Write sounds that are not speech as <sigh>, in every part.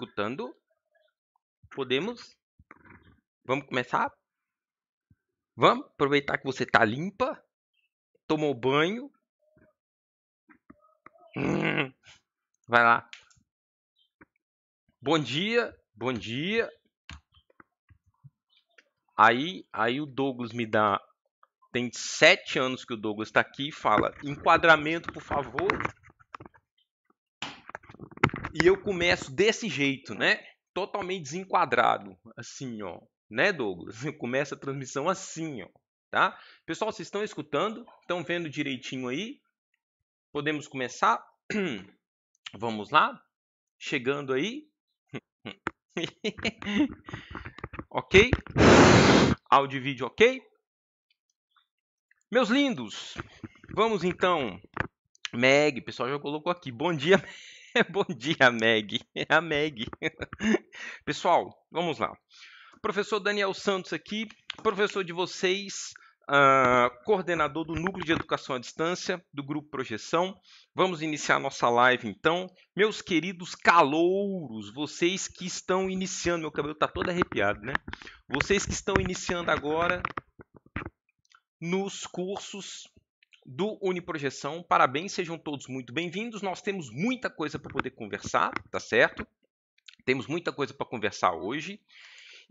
escutando? Podemos? Vamos começar? Vamos aproveitar que você tá limpa, tomou banho. Hum, vai lá. Bom dia, bom dia. Aí, aí o Douglas me dá. Tem sete anos que o Douglas está aqui e fala: enquadramento, por favor. E eu começo desse jeito, né? Totalmente desenquadrado, assim, ó, né, Douglas? Eu começo a transmissão assim, ó, tá? Pessoal, vocês estão escutando? Estão vendo direitinho aí? Podemos começar? <clears throat> Vamos lá? Chegando aí? <laughs> ok? Áudio e vídeo ok? Meus lindos, vamos então. Meg, o pessoal já colocou aqui. Bom dia, Meg. <laughs> <laughs> Bom dia, Meg. É a Meg. <laughs> Pessoal, vamos lá. Professor Daniel Santos aqui, professor de vocês, uh, coordenador do Núcleo de Educação à Distância do Grupo Projeção. Vamos iniciar nossa live então. Meus queridos calouros, vocês que estão iniciando, meu cabelo está todo arrepiado, né? Vocês que estão iniciando agora nos cursos do Uniprojeção. Parabéns, sejam todos muito bem-vindos. Nós temos muita coisa para poder conversar, tá certo? Temos muita coisa para conversar hoje.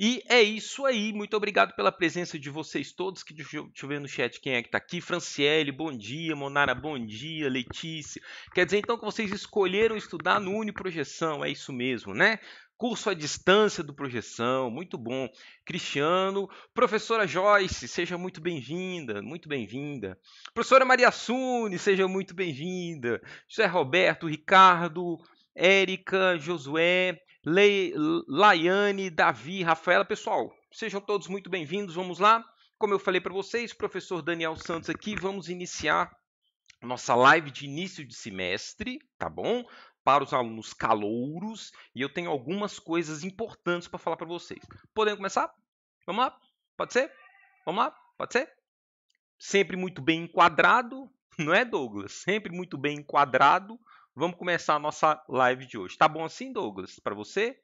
E é isso aí. Muito obrigado pela presença de vocês todos. Que deixa, deixa eu ver no chat quem é que está aqui. Franciele, bom dia. Monara, bom dia. Letícia. Quer dizer então que vocês escolheram estudar no Uniprojeção. É isso mesmo, né? curso à distância do Projeção, muito bom. Cristiano, professora Joyce, seja muito bem-vinda, muito bem-vinda. Professora Maria Sune, seja muito bem-vinda. José Roberto, Ricardo, Érica, Josué, Le... Laiane, Davi, Rafaela, pessoal, sejam todos muito bem-vindos. Vamos lá. Como eu falei para vocês, professor Daniel Santos aqui, vamos iniciar nossa live de início de semestre, tá bom? para os alunos calouros e eu tenho algumas coisas importantes para falar para vocês. Podemos começar? Vamos lá? Pode ser? Vamos lá? Pode ser? Sempre muito bem enquadrado, <laughs> não é, Douglas? Sempre muito bem enquadrado. Vamos começar a nossa live de hoje. Tá bom assim, Douglas? Para você?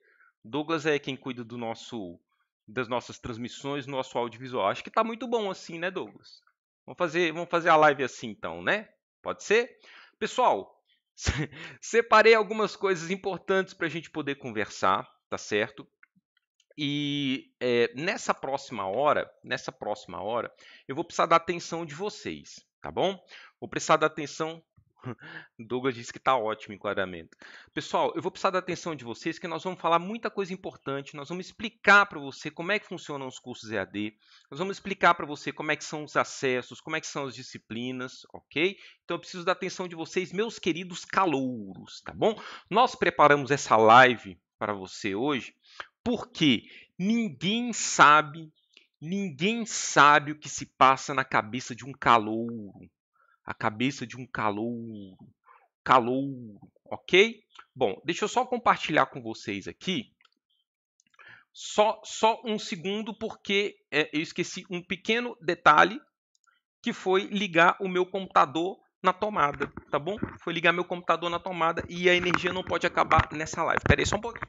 Douglas é quem cuida do nosso das nossas transmissões, nosso audiovisual. Acho que tá muito bom assim, né, Douglas? Vamos fazer, vamos fazer a live assim então, né? Pode ser? Pessoal, <laughs> Separei algumas coisas importantes para a gente poder conversar, tá certo? E é, nessa próxima hora, nessa próxima hora, eu vou precisar da atenção de vocês, tá bom? Vou precisar da atenção <laughs> Douglas disse que está ótimo o enquadramento. Pessoal, eu vou precisar da atenção de vocês, que nós vamos falar muita coisa importante. Nós vamos explicar para você como é que funcionam os cursos EAD. Nós vamos explicar para você como é que são os acessos, como é que são as disciplinas, ok? Então, eu preciso da atenção de vocês, meus queridos calouros, tá bom? Nós preparamos essa live para você hoje porque ninguém sabe Ninguém sabe o que se passa na cabeça de um calouro a cabeça de um calouro. Calouro, ok? Bom, deixa eu só compartilhar com vocês aqui. Só, só um segundo, porque é, eu esqueci um pequeno detalhe que foi ligar o meu computador na tomada, tá bom? Foi ligar meu computador na tomada e a energia não pode acabar nessa live. Pera aí só um pouquinho.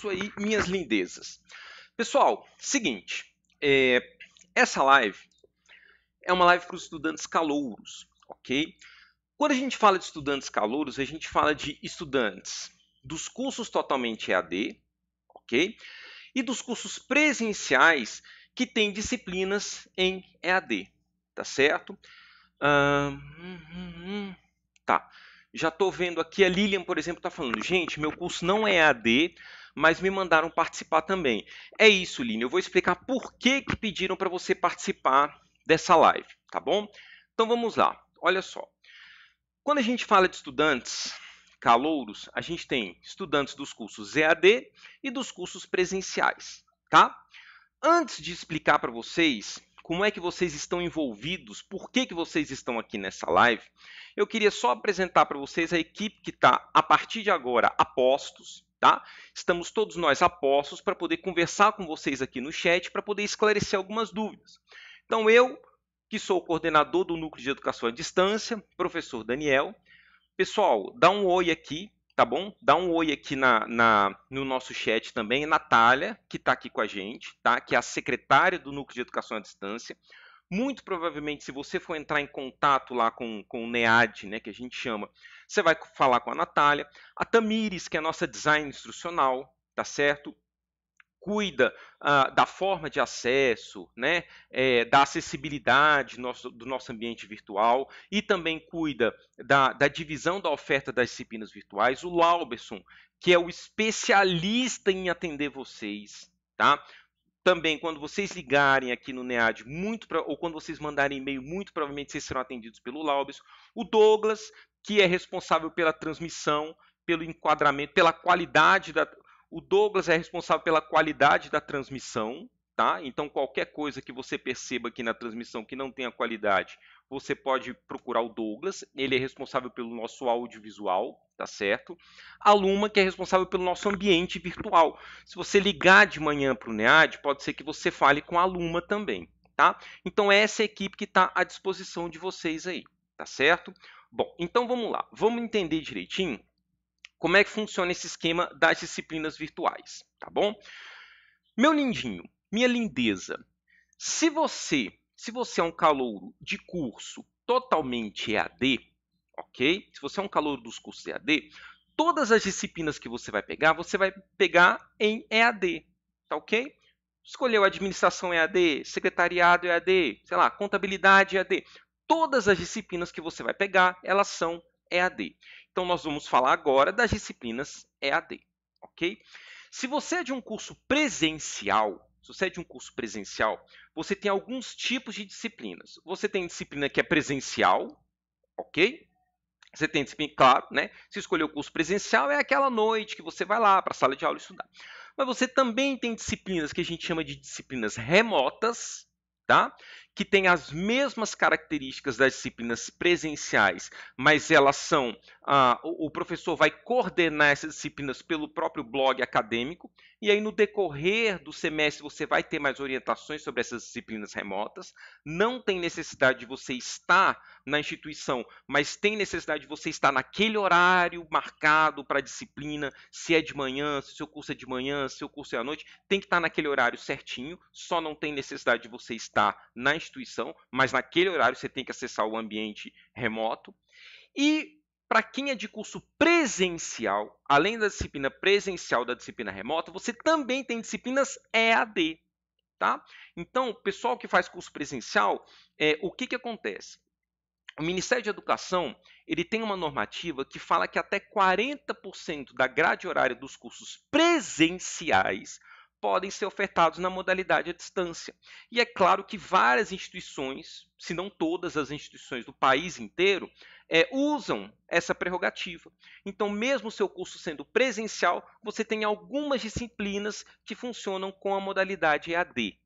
isso aí, minhas lindezas. Pessoal, seguinte, é, essa live é uma live para os estudantes calouros, ok? Quando a gente fala de estudantes calouros, a gente fala de estudantes dos cursos totalmente EAD, ok? E dos cursos presenciais que têm disciplinas em EAD, tá certo? Hum, hum, hum, tá já estou vendo aqui a Lilian, por exemplo, está falando, gente, meu curso não é AD, mas me mandaram participar também. É isso, Lilian, eu vou explicar por que, que pediram para você participar dessa live, tá bom? Então vamos lá, olha só. Quando a gente fala de estudantes calouros, a gente tem estudantes dos cursos EAD e dos cursos presenciais, tá? Antes de explicar para vocês como é que vocês estão envolvidos, por que, que vocês estão aqui nessa live. Eu queria só apresentar para vocês a equipe que está, a partir de agora, apostos, tá? Estamos todos nós apostos para poder conversar com vocês aqui no chat, para poder esclarecer algumas dúvidas. Então, eu, que sou o coordenador do Núcleo de Educação à Distância, professor Daniel. Pessoal, dá um oi aqui, tá bom? Dá um oi aqui na, na, no nosso chat também. É Natália, que está aqui com a gente, tá? que é a secretária do Núcleo de Educação à Distância. Muito provavelmente, se você for entrar em contato lá com, com o NEAD, né, que a gente chama, você vai falar com a Natália. A Tamires, que é a nossa design instrucional, tá certo? cuida ah, da forma de acesso, né, é, da acessibilidade nosso, do nosso ambiente virtual e também cuida da, da divisão da oferta das disciplinas virtuais. O Lauberson, que é o especialista em atender vocês, tá? Também, quando vocês ligarem aqui no NEAD, muito pra, ou quando vocês mandarem e-mail, muito provavelmente vocês serão atendidos pelo Lauberson. O Douglas, que é responsável pela transmissão, pelo enquadramento, pela qualidade da, o Douglas é responsável pela qualidade da transmissão, tá? Então qualquer coisa que você perceba aqui na transmissão que não tenha qualidade, você pode procurar o Douglas, ele é responsável pelo nosso audiovisual, tá certo? A Luma que é responsável pelo nosso ambiente virtual. Se você ligar de manhã para o NEAD, pode ser que você fale com a Luma também, tá? Então é essa equipe que está à disposição de vocês aí, tá certo? Bom, então vamos lá, vamos entender direitinho como é que funciona esse esquema das disciplinas virtuais, tá bom? Meu lindinho, minha lindeza, se você, se você é um calouro de curso totalmente EAD, ok? Se você é um calouro dos cursos EAD, todas as disciplinas que você vai pegar, você vai pegar em EAD, tá ok? Escolheu administração EAD, secretariado EAD, sei lá, contabilidade EAD. Todas as disciplinas que você vai pegar, elas são EAD. Então, nós vamos falar agora das disciplinas EAD, ok? Se você é de um curso presencial, se você é de um curso presencial, você tem alguns tipos de disciplinas. Você tem disciplina que é presencial, ok? Você tem disciplina, claro, né? Se escolher o curso presencial, é aquela noite que você vai lá para a sala de aula estudar. Mas você também tem disciplinas que a gente chama de disciplinas remotas, tá? que têm as mesmas características das disciplinas presenciais, mas elas são. Ah, o professor vai coordenar essas disciplinas pelo próprio blog acadêmico, e aí no decorrer do semestre você vai ter mais orientações sobre essas disciplinas remotas. Não tem necessidade de você estar na instituição, mas tem necessidade de você estar naquele horário marcado para a disciplina, se é de manhã, se o seu curso é de manhã, se o seu curso é à noite, tem que estar naquele horário certinho, só não tem necessidade de você estar na instituição, mas naquele horário você tem que acessar o ambiente remoto. E para quem é de curso presencial, além da disciplina presencial da disciplina remota, você também tem disciplinas EAD. Tá? Então, o pessoal que faz curso presencial, é, o que, que acontece? O Ministério de Educação ele tem uma normativa que fala que até 40% da grade horária dos cursos presenciais podem ser ofertados na modalidade à distância. E é claro que várias instituições, se não todas as instituições do país inteiro, é, usam essa prerrogativa. Então, mesmo o seu curso sendo presencial, você tem algumas disciplinas que funcionam com a modalidade EAD.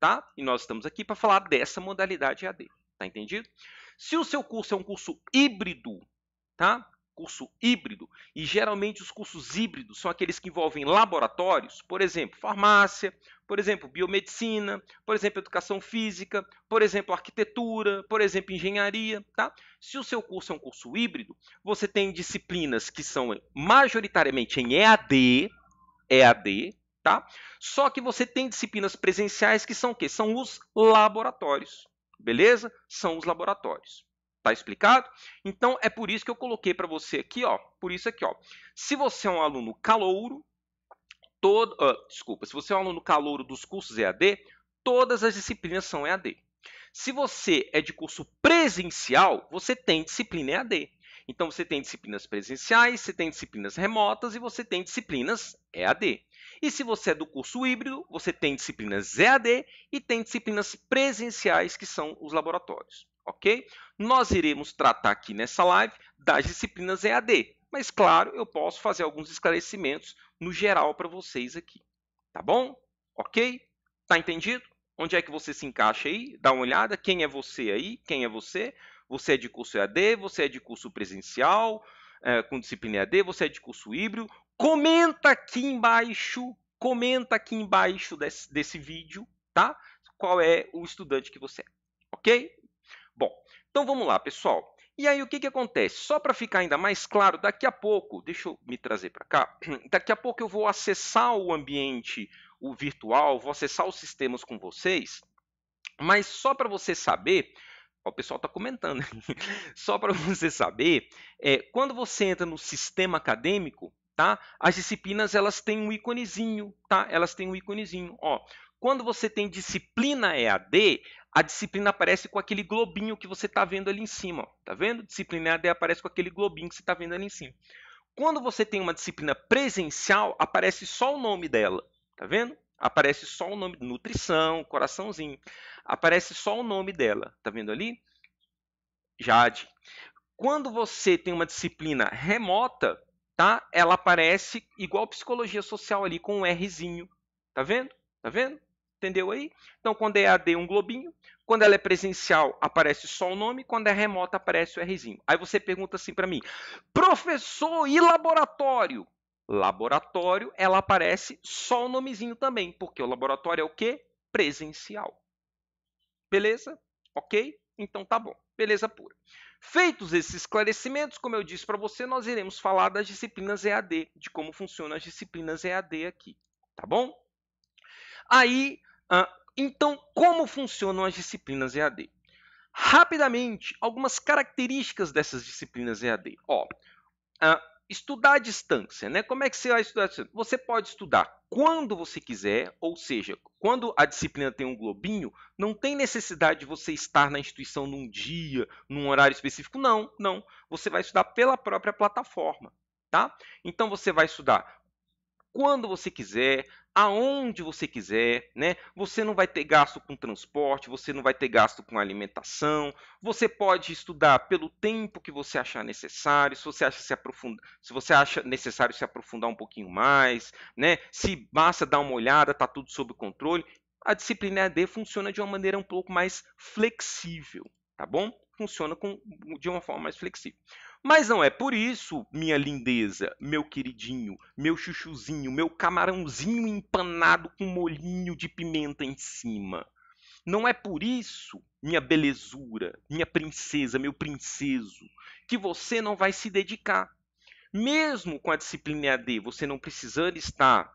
Tá? E nós estamos aqui para falar dessa modalidade EAD. Tá entendido? Se o seu curso é um curso híbrido, tá? curso híbrido, e geralmente os cursos híbridos são aqueles que envolvem laboratórios, por exemplo, farmácia, por exemplo, biomedicina, por exemplo, educação física, por exemplo, arquitetura, por exemplo, engenharia, tá? Se o seu curso é um curso híbrido, você tem disciplinas que são majoritariamente em EAD, EAD, tá? Só que você tem disciplinas presenciais que são o quê? São os laboratórios, beleza? São os laboratórios. Tá explicado? Então é por isso que eu coloquei para você aqui, ó, por isso aqui, ó. Se você é um aluno calouro, todo, uh, desculpa, se você é um aluno calouro dos cursos EAD, todas as disciplinas são EAD. Se você é de curso presencial, você tem disciplina EAD. Então você tem disciplinas presenciais, você tem disciplinas remotas e você tem disciplinas EAD. E se você é do curso híbrido, você tem disciplinas EAD e tem disciplinas presenciais que são os laboratórios ok? Nós iremos tratar aqui nessa live das disciplinas EAD, mas claro, eu posso fazer alguns esclarecimentos no geral para vocês aqui, tá bom? Ok? Tá entendido? Onde é que você se encaixa aí? Dá uma olhada, quem é você aí? Quem é você? Você é de curso EAD? Você é de curso presencial é, com disciplina EAD? Você é de curso híbrido? Comenta aqui embaixo, comenta aqui embaixo desse, desse vídeo, tá? Qual é o estudante que você é, ok? Então vamos lá, pessoal. E aí o que, que acontece? Só para ficar ainda mais claro, daqui a pouco, deixa eu me trazer para cá, <clears throat> daqui a pouco eu vou acessar o ambiente o virtual, vou acessar os sistemas com vocês, mas só para você saber, ó, o pessoal está comentando, <laughs> só para você saber, é, quando você entra no sistema acadêmico, tá? As disciplinas elas têm um iconezinho, tá? Elas têm um iconezinho. ó. Quando você tem disciplina EAD, a disciplina aparece com aquele globinho que você está vendo ali em cima. Está Tá vendo? Disciplina EAD aparece com aquele globinho que você está vendo ali em cima. Quando você tem uma disciplina presencial, aparece só o nome dela. Tá vendo? Aparece só o nome, nutrição, coraçãozinho. Aparece só o nome dela. Tá vendo ali? Jade. Quando você tem uma disciplina remota, tá? Ela aparece igual psicologia social ali com um Rzinho. Tá vendo? Tá vendo? Entendeu aí? Então, quando é AD, um globinho. Quando ela é presencial, aparece só o nome. Quando é remota, aparece o Rzinho. Aí você pergunta assim para mim, professor e laboratório? Laboratório, ela aparece só o nomezinho também, porque o laboratório é o quê? Presencial. Beleza? Ok? Então tá bom. Beleza pura. Feitos esses esclarecimentos, como eu disse para você, nós iremos falar das disciplinas EAD, de como funcionam as disciplinas EAD aqui, tá bom? Aí ah, então, como funcionam as disciplinas EAD? Rapidamente, algumas características dessas disciplinas EAD. Ó, ah, estudar à distância, né? Como é que você vai estudar à distância? Você pode estudar quando você quiser, ou seja, quando a disciplina tem um globinho, não tem necessidade de você estar na instituição num dia, num horário específico, não, não. Você vai estudar pela própria plataforma, tá? Então você vai estudar quando você quiser, aonde você quiser, né? Você não vai ter gasto com transporte, você não vai ter gasto com alimentação, você pode estudar pelo tempo que você achar necessário, se você acha se se você acha necessário se aprofundar um pouquinho mais, né? Se basta dar uma olhada, tá tudo sob controle. A disciplina AD funciona de uma maneira um pouco mais flexível, tá bom? Funciona com, de uma forma mais flexível. Mas não é por isso, minha lindeza, meu queridinho, meu chuchuzinho, meu camarãozinho empanado com molhinho de pimenta em cima. Não é por isso, minha belezura, minha princesa, meu princeso, que você não vai se dedicar. Mesmo com a disciplina EAD, você não precisando estar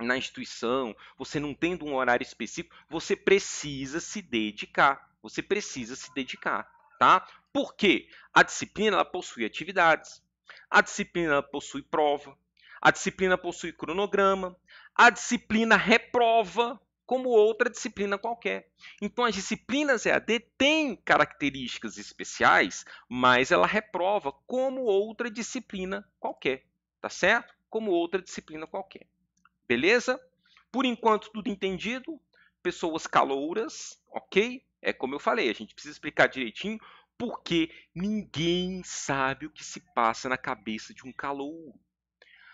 na instituição, você não tendo um horário específico, você precisa se dedicar. Você precisa se dedicar, tá? Porque a disciplina ela possui atividades, a disciplina possui prova, a disciplina possui cronograma, a disciplina reprova como outra disciplina qualquer. Então, as disciplinas EAD têm características especiais, mas ela reprova como outra disciplina qualquer, tá certo? Como outra disciplina qualquer. Beleza? Por enquanto, tudo entendido. Pessoas calouras, ok? É como eu falei, a gente precisa explicar direitinho porque ninguém sabe o que se passa na cabeça de um calouro.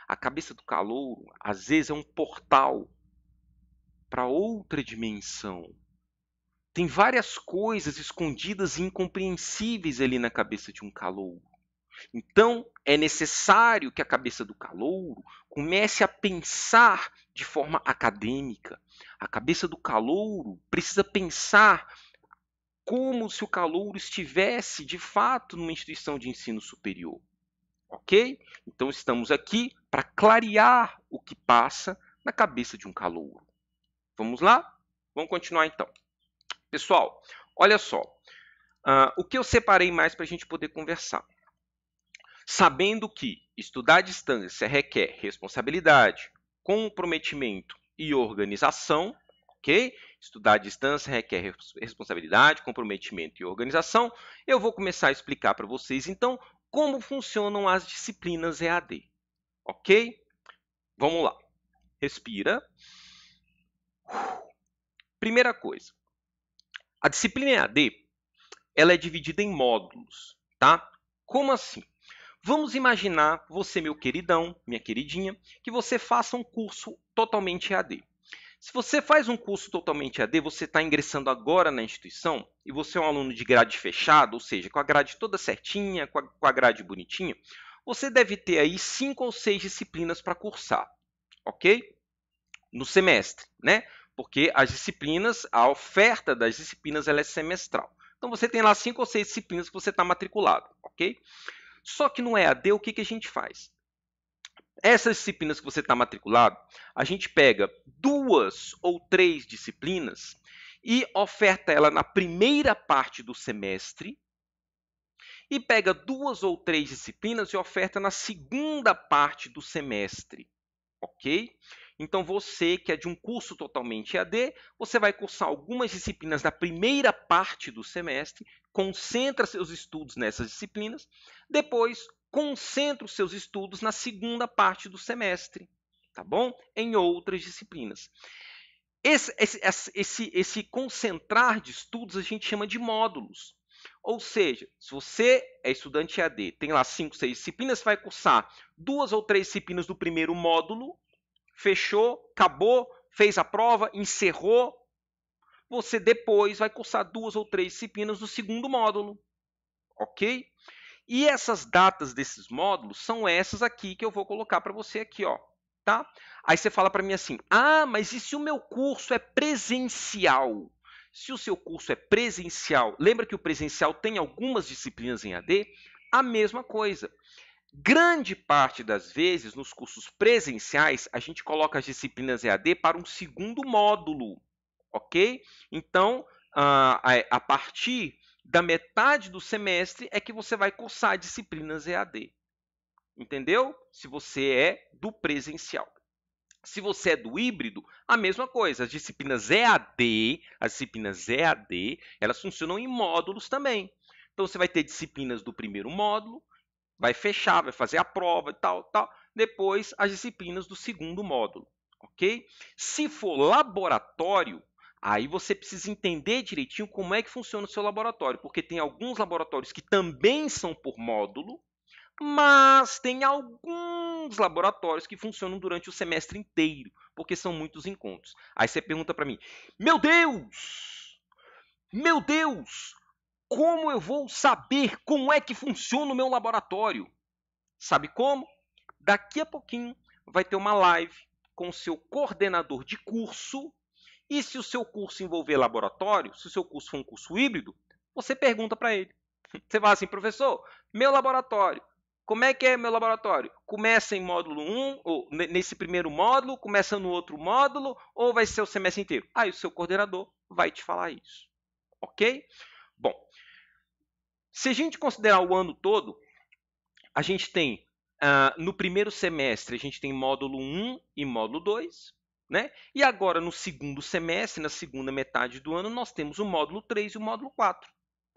A cabeça do calouro, às vezes, é um portal para outra dimensão. Tem várias coisas escondidas e incompreensíveis ali na cabeça de um calouro. Então, é necessário que a cabeça do calouro comece a pensar de forma acadêmica. A cabeça do calouro precisa pensar como se o calouro estivesse de fato numa instituição de ensino superior. Ok? Então estamos aqui para clarear o que passa na cabeça de um calouro. Vamos lá? Vamos continuar então. Pessoal, olha só. Uh, o que eu separei mais para a gente poder conversar? Sabendo que estudar à distância requer responsabilidade, comprometimento e organização, ok? Estudar à distância requer responsabilidade, comprometimento e organização. Eu vou começar a explicar para vocês, então, como funcionam as disciplinas EAD. Ok? Vamos lá. Respira. Primeira coisa. A disciplina EAD ela é dividida em módulos, tá? Como assim? Vamos imaginar você, meu queridão, minha queridinha, que você faça um curso totalmente EAD. Se você faz um curso totalmente AD, você está ingressando agora na instituição e você é um aluno de grade fechada, ou seja, com a grade toda certinha, com a, com a grade bonitinha, você deve ter aí cinco ou seis disciplinas para cursar, ok? No semestre, né? Porque as disciplinas, a oferta das disciplinas ela é semestral. Então você tem lá cinco ou seis disciplinas que você está matriculado, ok? Só que no EAD, é o que, que a gente faz? Essas disciplinas que você está matriculado, a gente pega duas ou três disciplinas e oferta ela na primeira parte do semestre e pega duas ou três disciplinas e oferta na segunda parte do semestre, ok? Então você que é de um curso totalmente EAD, você vai cursar algumas disciplinas da primeira parte do semestre, concentra seus estudos nessas disciplinas, depois concentra os seus estudos na segunda parte do semestre, tá bom? Em outras disciplinas. Esse, esse, esse, esse concentrar de estudos a gente chama de módulos. Ou seja, se você é estudante AD, tem lá cinco, seis disciplinas, vai cursar duas ou três disciplinas do primeiro módulo, fechou, acabou, fez a prova, encerrou. Você depois vai cursar duas ou três disciplinas do segundo módulo. Ok? E essas datas desses módulos são essas aqui que eu vou colocar para você aqui, ó, tá? Aí você fala para mim assim: "Ah, mas e se o meu curso é presencial?" Se o seu curso é presencial, lembra que o presencial tem algumas disciplinas em AD? A mesma coisa. Grande parte das vezes, nos cursos presenciais, a gente coloca as disciplinas EAD para um segundo módulo, ok? Então, ah, a partir da metade do semestre é que você vai cursar disciplinas EAD. Entendeu? Se você é do presencial. Se você é do híbrido, a mesma coisa. As disciplinas EAD, as disciplinas EAD, elas funcionam em módulos também. Então você vai ter disciplinas do primeiro módulo, vai fechar, vai fazer a prova e tal, tal. Depois as disciplinas do segundo módulo, ok? Se for laboratório, Aí você precisa entender direitinho como é que funciona o seu laboratório, porque tem alguns laboratórios que também são por módulo, mas tem alguns laboratórios que funcionam durante o semestre inteiro, porque são muitos encontros. Aí você pergunta para mim: "Meu Deus! Meu Deus! Como eu vou saber como é que funciona o meu laboratório?" Sabe como? Daqui a pouquinho vai ter uma live com o seu coordenador de curso e se o seu curso envolver laboratório, se o seu curso for um curso híbrido, você pergunta para ele. <laughs> Você fala assim, professor, meu laboratório, como é que é meu laboratório? Começa em módulo 1, ou nesse primeiro módulo, começa no outro módulo, ou vai ser o semestre inteiro? Aí o seu coordenador vai te falar isso. Ok? Bom, se a gente considerar o ano todo, a gente tem, uh, no primeiro semestre, a gente tem módulo 1 e módulo 2. Né? E agora, no segundo semestre, na segunda metade do ano, nós temos o módulo 3 e o módulo 4.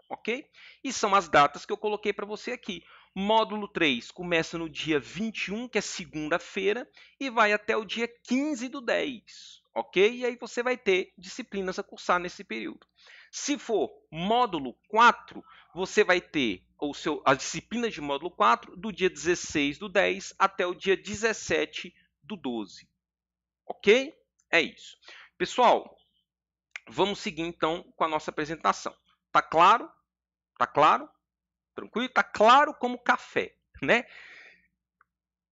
Ok? E são as datas que eu coloquei para você aqui. Módulo 3 começa no dia 21, que é segunda-feira, e vai até o dia 15 do 10. Ok? E aí você vai ter disciplinas a cursar nesse período. Se for módulo 4, você vai ter o seu, as disciplinas de módulo 4 do dia 16 do 10 até o dia 17 do 12. Ok? É isso. Pessoal, vamos seguir então com a nossa apresentação. Tá claro? Tá claro? Tranquilo? Tá claro como café, né?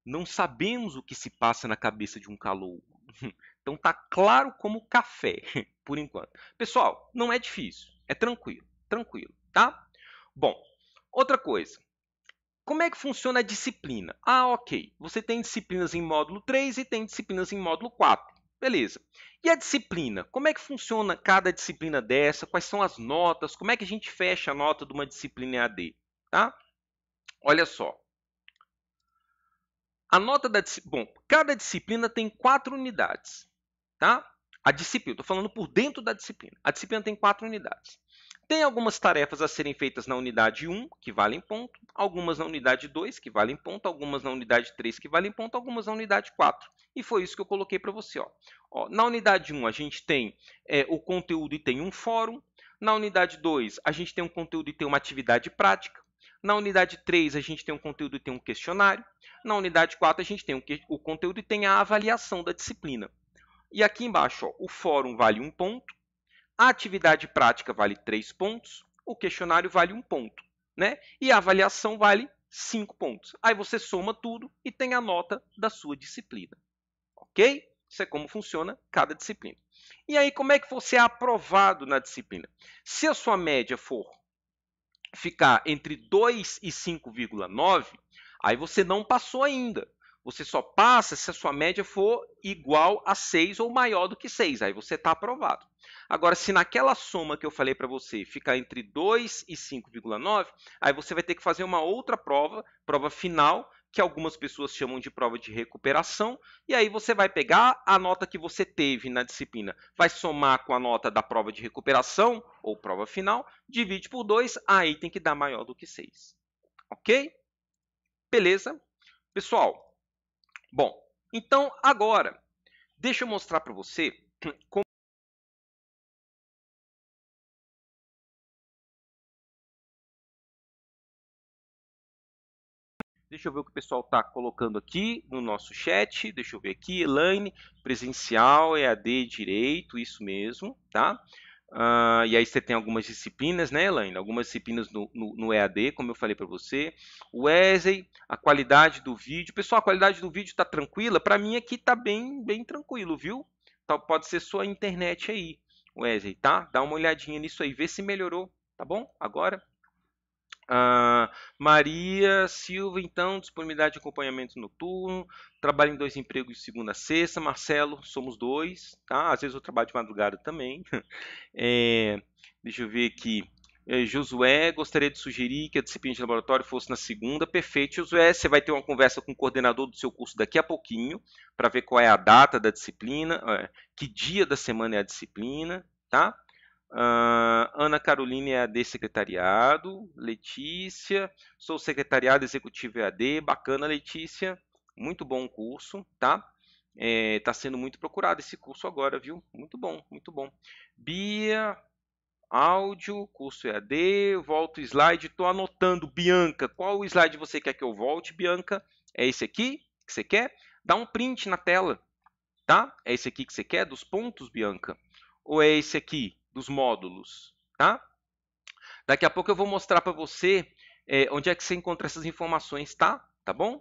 Não sabemos o que se passa na cabeça de um calouro. <laughs> Então tá claro como café, <laughs> por enquanto. Pessoal, não é difícil, é tranquilo, tranquilo, tá? Bom, outra coisa. Como é que funciona a disciplina? Ah, ok. Você tem disciplinas em módulo 3 e tem disciplinas em módulo 4. Beleza. E a disciplina? Como é que funciona cada disciplina dessa? Quais são as notas? Como é que a gente fecha a nota de uma disciplina EAD? Tá? Olha só. A nota da disciplina. Bom, cada disciplina tem quatro unidades. Tá? A disciplina, estou falando por dentro da disciplina. A disciplina tem quatro unidades. Tem algumas tarefas a serem feitas na unidade 1, que valem ponto, algumas na unidade 2, que valem ponto, algumas na unidade 3, que valem ponto, algumas na unidade 4. E foi isso que eu coloquei para você. Ó. ó. na unidade 1, a gente tem é, o conteúdo e tem um fórum. Na unidade 2, a gente tem um conteúdo e tem uma atividade prática. Na unidade 3, a gente tem um conteúdo e tem um questionário. Na unidade 4, a gente tem que... o conteúdo e tem a avaliação da disciplina. E aqui embaixo, ó, o fórum vale um ponto, a atividade prática vale 3 pontos, o questionário vale 1 ponto, né? E a avaliação vale 5 pontos. Aí você soma tudo e tem a nota da sua disciplina. OK? Isso é como funciona cada disciplina. E aí, como é que você é aprovado na disciplina? Se a sua média for ficar entre 2 e 5,9, aí você não passou ainda. Você só passa se a sua média for igual a 6 ou maior do que 6. Aí você está aprovado. Agora, se naquela soma que eu falei para você ficar entre 2 e 5,9, aí você vai ter que fazer uma outra prova, prova final, que algumas pessoas chamam de prova de recuperação, e aí você vai pegar a nota que você teve na disciplina, vai somar com a nota da prova de recuperação, ou prova final, divide por 2, aí tem que dar maior do que 6. Ok? Beleza? Pessoal, bom, então agora, deixa eu mostrar para você <clears throat> como Deixa eu ver o que o pessoal está colocando aqui no nosso chat. Deixa eu ver aqui, Elaine, presencial, EAD, direito, isso mesmo, tá? Uh, e aí você tem algumas disciplinas, né, Elaine? Algumas disciplinas no, no, no EAD, como eu falei para você. O Wesley, a qualidade do vídeo. Pessoal, a qualidade do vídeo está tranquila? Para mim aqui está bem, bem tranquilo, viu? Tá, pode ser sua internet aí, Wesley, tá? Dá uma olhadinha nisso aí, vê se melhorou, tá bom? Agora. Ah, Maria Silva, então, disponibilidade de acompanhamento noturno, trabalho em dois empregos de segunda a sexta. Marcelo, somos dois, tá? Às vezes eu trabalho de madrugada também. <laughs> É, deixa eu ver aqui. É, Josué, gostaria de sugerir que a disciplina de laboratório fosse na segunda. Perfeito, Josué. Você vai ter uma conversa com o coordenador do seu curso daqui a pouquinho, para ver qual é a data da disciplina, é, que dia da semana é a disciplina, tá? Uh, Ana Carolina é AD secretariado, Letícia, sou secretariado executivo EAD, bacana Letícia, muito bom o curso, tá? Está é, sendo muito procurado esse curso agora, viu? Muito bom, muito bom. Bia, áudio, curso EAD, volto o slide, estou anotando, Bianca, qual slide você quer que eu volte, Bianca? É esse aqui que você quer? Dá um print na tela, tá? É esse aqui que você quer, dos pontos, Bianca? Ou é esse aqui? dos módulos, tá? Daqui a pouco eu vou mostrar para você é, onde é que você encontra essas informações, tá? Tá bom?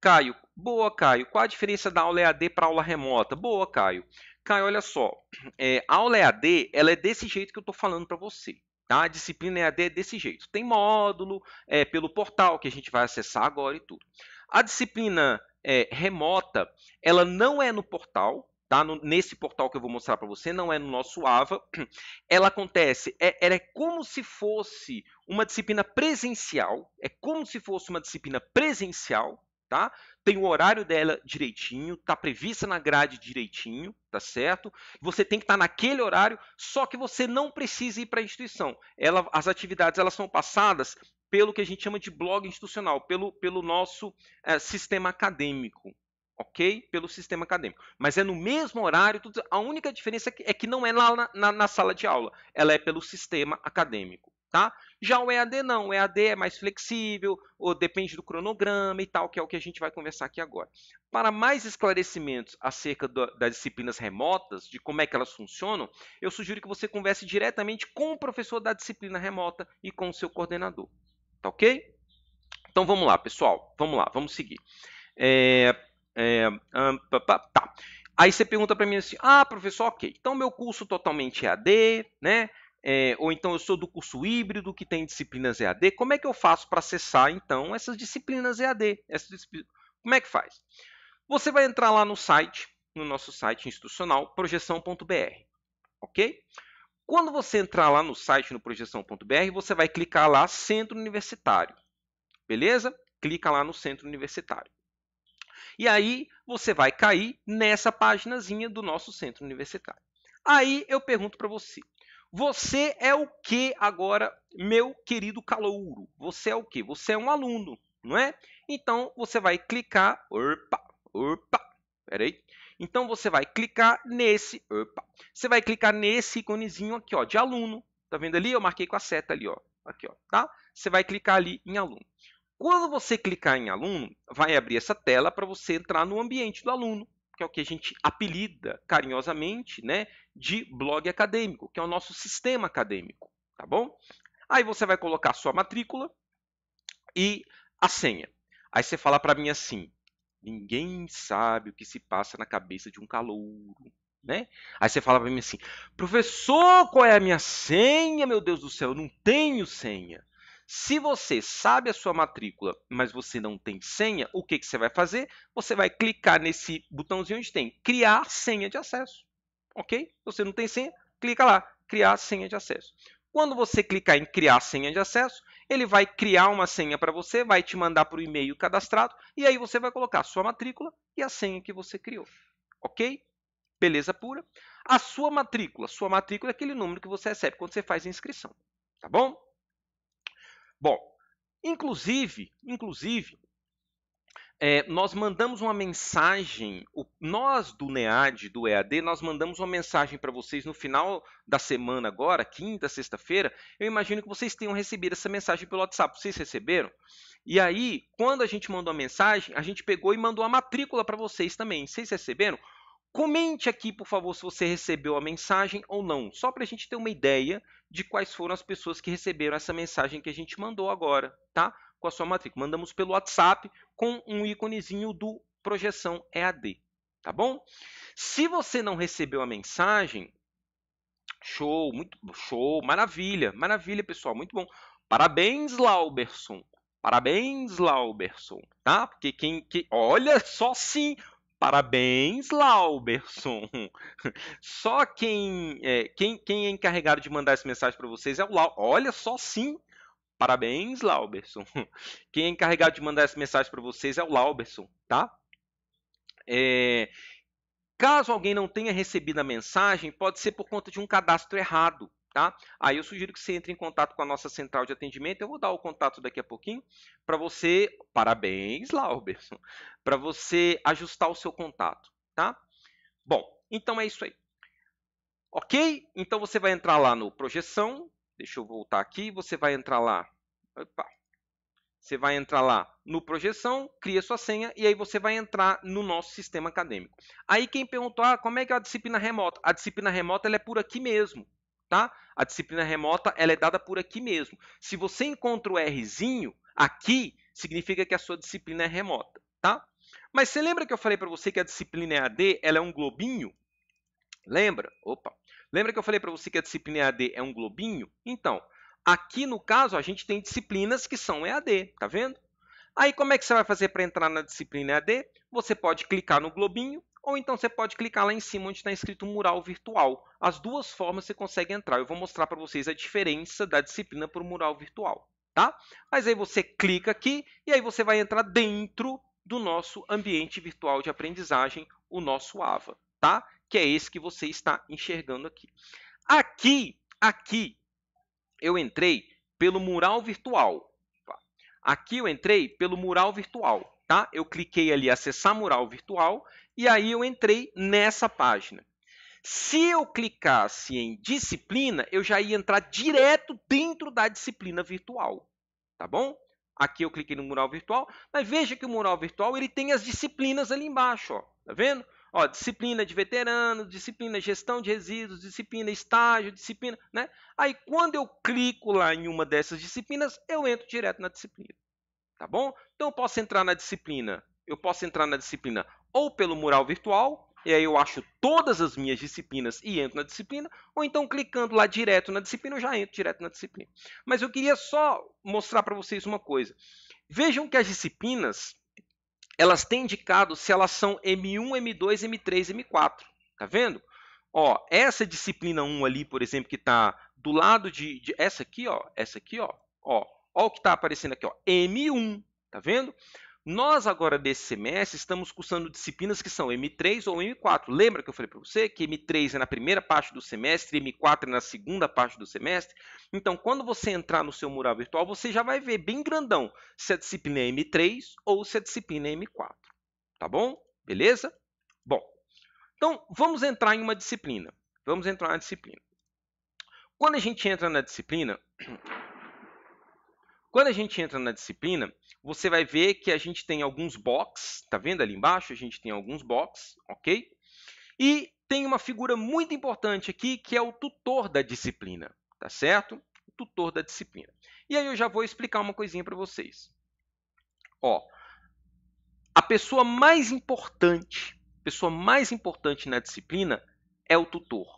Caio, boa, Caio. Qual a diferença da aula EAD para aula remota? Boa, Caio. Caio, olha só. É, a aula EAD ela é desse jeito que eu estou falando para você. Tá? A disciplina EAD é desse jeito. Tem módulo é, pelo portal que a gente vai acessar agora e tudo. A disciplina é, remota, ela não é no portal, tá? No, nesse portal que eu vou mostrar para você, não é no nosso AVA. <clears throat> Ela acontece, é, ela é como se fosse uma disciplina presencial, é como se fosse uma disciplina presencial, tá? Tem o horário dela direitinho, tá prevista na grade direitinho, tá certo? Você tem que estar tá naquele horário, só que você não precisa ir para a instituição. Ela, as atividades elas são passadas pelo que a gente chama de blog institucional, pelo, pelo nosso é, sistema acadêmico, ok? Pelo sistema acadêmico. Mas é no mesmo horário, tudo, a única diferença é, é que não é lá na, na, na, sala de aula, ela é pelo sistema acadêmico, tá? Já o EAD não, o EAD é mais flexível, ou depende do cronograma e tal, que é o que a gente vai conversar aqui agora. Para mais esclarecimentos acerca do, das disciplinas remotas, de como é que elas funcionam, eu sugiro que você converse diretamente com o professor da disciplina remota e com o seu coordenador, tá ok? Então vamos lá, pessoal, vamos lá, vamos seguir. É, é, tá. Aí você pergunta para mim assim, ah, professor, ok, então meu curso totalmente é A.D, né? É, ou então eu sou do curso híbrido que tem disciplinas EAD. Como é que eu faço para acessar então essas disciplinas EAD? Essas disciplinas, Como é que faz? Você vai entrar lá no site, no nosso site institucional, projeção.br, ok? Quando você entrar lá no site, no projeção.br, você vai clicar lá Centro Universitário, beleza? Clica lá no Centro Universitário. E aí você vai cair nessa paginazinha do nosso centro universitário. Aí eu pergunto para você, você é o que agora, meu querido calouro? Você é o que? Você é um aluno, não é? Então você vai clicar, opa, opa, peraí. Então você vai clicar nesse, opa, você vai clicar nesse íconezinho aqui, ó, de aluno. Tá vendo ali? Eu marquei com a seta ali, ó, aqui, ó, tá? Você vai clicar ali em aluno. Quando você clicar em aluno, vai abrir essa tela para você entrar no ambiente do aluno, que é o que a gente apelida carinhosamente né, de blog acadêmico, que é o nosso sistema acadêmico, tá bom? Aí você vai colocar sua matrícula e a senha. Aí você fala para mim assim, ninguém sabe o que se passa na cabeça de um calouro. Né? Aí você fala para mim assim, professor, qual é a minha senha? Meu Deus do céu, eu não tenho senha. Se você sabe a sua matrícula, mas você não tem senha, o que, que você vai fazer? Você vai clicar nesse botãozinho onde tem criar senha de acesso. Ok? Se você não tem senha, clica lá, criar senha de acesso. Quando você clicar em criar senha de acesso, ele vai criar uma senha para você, vai te mandar para o e-mail cadastrado e aí você vai colocar sua matrícula e a senha que você criou. Ok? Beleza pura. A sua matrícula, sua matrícula é aquele número que você recebe quando você faz a inscrição. Tá bom? Bom, inclusive, inclusive, é, nós mandamos uma mensagem, o, nós do NEAD, do EAD, nós mandamos uma mensagem para vocês no final da semana agora, quinta, sexta-feira. Eu imagino que vocês tenham recebido essa mensagem pelo WhatsApp. Vocês receberam? E aí, quando a gente mandou a mensagem, a gente pegou e mandou a matrícula para vocês também. Vocês receberam? Comente aqui, por favor, se você recebeu a mensagem ou não, só para a gente ter uma ideia de quais foram as pessoas que receberam essa mensagem que a gente mandou agora, tá? Com a sua matrícula. Mandamos pelo WhatsApp com um íconezinho do projeção EAD, tá bom? Se você não recebeu a mensagem, show, muito show, maravilha, maravilha, pessoal, muito bom. Parabéns, Lauberson. Parabéns, Lauberson, tá? Porque quem que olha só sim, Parabéns, Lauberson! <laughs> Só quem é, quem, quem é encarregado de mandar essa mensagem para vocês é o Lau. Olha só, sim! Parabéns, Lauberson! <laughs> Quem é encarregado de mandar essa mensagem para vocês é o Lauberson, tá? É, caso alguém não tenha recebido a mensagem, pode ser por conta de um cadastro errado. Tá? Aí eu sugiro que você entre em contato com a nossa central de atendimento. Eu vou dar o contato daqui a pouquinho para você. Parabéns, Lauberson, <laughs> para você ajustar o seu contato, tá? Bom, então é isso aí. Ok? Então você vai entrar lá no projeção. Deixa eu voltar aqui. Você vai entrar lá. Opa. Você vai entrar lá no projeção, cria sua senha e aí você vai entrar no nosso sistema acadêmico. Aí quem perguntou, ah, como é que é a disciplina remota? A disciplina remota ela é por aqui mesmo, tá? A disciplina remota ela é dada por aqui mesmo. Se você encontra o Rzinho aqui, significa que a sua disciplina é remota, tá? Mas você lembra que eu falei para você que a disciplina EAD ela é um globinho? Lembra? Opa. Lembra que eu falei para você que a disciplina EAD é um globinho? Então, aqui no caso a gente tem disciplinas que são EAD, tá vendo? Aí como é que você vai fazer para entrar na disciplina EAD? Você pode clicar no globinho, ou então você pode clicar lá em cima onde está escrito mural virtual. As duas formas você consegue entrar. Eu vou mostrar para vocês a diferença da disciplina para o mural virtual. Tá? Mas aí você clica aqui e aí você vai entrar dentro do nosso ambiente virtual de aprendizagem, o nosso AVA, tá? Que é esse que você está enxergando aqui. Aqui, aqui, eu entrei pelo mural virtual. Tá? Aqui eu entrei pelo mural virtual, tá? Eu cliquei ali acessar mural virtual e aí eu entrei nessa página. Se eu clicasse em disciplina, eu já ia entrar direto dentro da disciplina virtual, tá bom? Aqui eu cliquei no mural virtual, mas veja que o mural virtual ele tem as disciplinas ali embaixo, ó, tá vendo? Ó, disciplina de veteranos, disciplina gestão de resíduos, disciplina estágio, disciplina, né? Aí quando eu clico lá em uma dessas disciplinas, eu entro direto na disciplina, tá bom? Então eu posso entrar na disciplina, eu posso entrar na disciplina ou pelo mural virtual, e aí eu acho todas as minhas disciplinas e entro na disciplina, ou então clicando lá direto na disciplina, eu já entro direto na disciplina. Mas eu queria só mostrar para vocês uma coisa. Vejam que as disciplinas, elas têm indicado se elas são M1, M2, M3, M4. Tá vendo? Ó, essa disciplina 1 ali, por exemplo, que está do lado de, de, essa aqui, ó, essa aqui, ó, ó, ó o que está aparecendo aqui, ó, M1, tá vendo? Nós agora desse semestre estamos cursando disciplinas que são M3 ou M4. Lembra que eu falei para você que M3 é na primeira parte do semestre, M4 é na segunda parte do semestre? Então, quando você entrar no seu mural virtual, você já vai ver bem grandão se a disciplina é M3 ou se a disciplina é M4. Tá bom? Beleza? Bom, então vamos entrar em uma disciplina. Vamos entrar na disciplina. Quando a gente entra na disciplina, quando a gente entra na disciplina, você vai ver que a gente tem alguns box, tá vendo ali embaixo? A gente tem alguns box, ok? E tem uma figura muito importante aqui que é o tutor da disciplina, tá certo? O tutor da disciplina. E aí eu já vou explicar uma coisinha para vocês. Ó, a pessoa mais importante, pessoa mais importante na disciplina é o tutor.